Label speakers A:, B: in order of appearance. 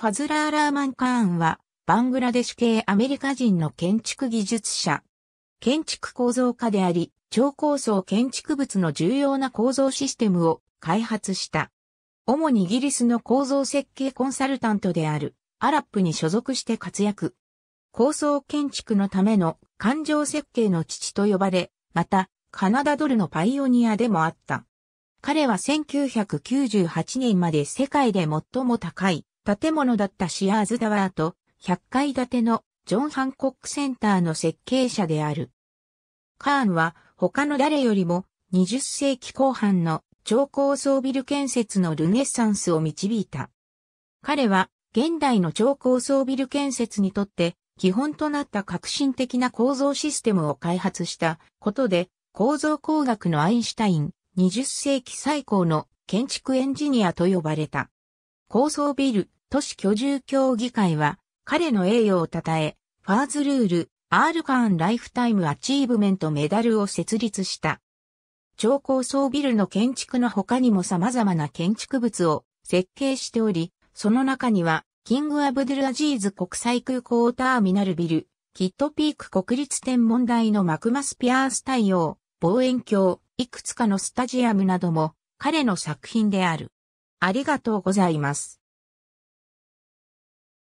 A: ファズラー・
B: ラーマン・カーンは、バングラデシュ系アメリカ人の建築技術者。建築構造家であり、超高層建築物の重要な構造システムを開発した。主にイギリスの構造設計コンサルタントである、アラップに所属して活躍。高層建築のための環状設計の父と呼ばれ、また、カナダドルのパイオニアでもあった。彼は1998年まで世界で最も高い建物だったシアーズタワーと100階建てのジョン・ハンコックセンターの設計者である。カーンは他の誰よりも20世紀後半の超高層ビル建設のルネッサンスを導いた。彼は現代の超高層ビル建設にとって基本となった革新的な構造システムを開発したことで構造工学のアインシュタイン20世紀最高の建築エンジニアと呼ばれた。高層ビル都市居住協議会は、彼の栄誉を称え、ファーズルール、アールカーンライフタイムアチーブメントメダルを設立した。超高層ビルの建築の他にも様々な建築物を設計しており、その中には、キング・アブドゥル・アジーズ国際空港ターミナルビル、キットピーク国立天文台のマクマスピアース太陽、望遠鏡、いくつかのスタジアムなども彼の作品である。ありがとうございます。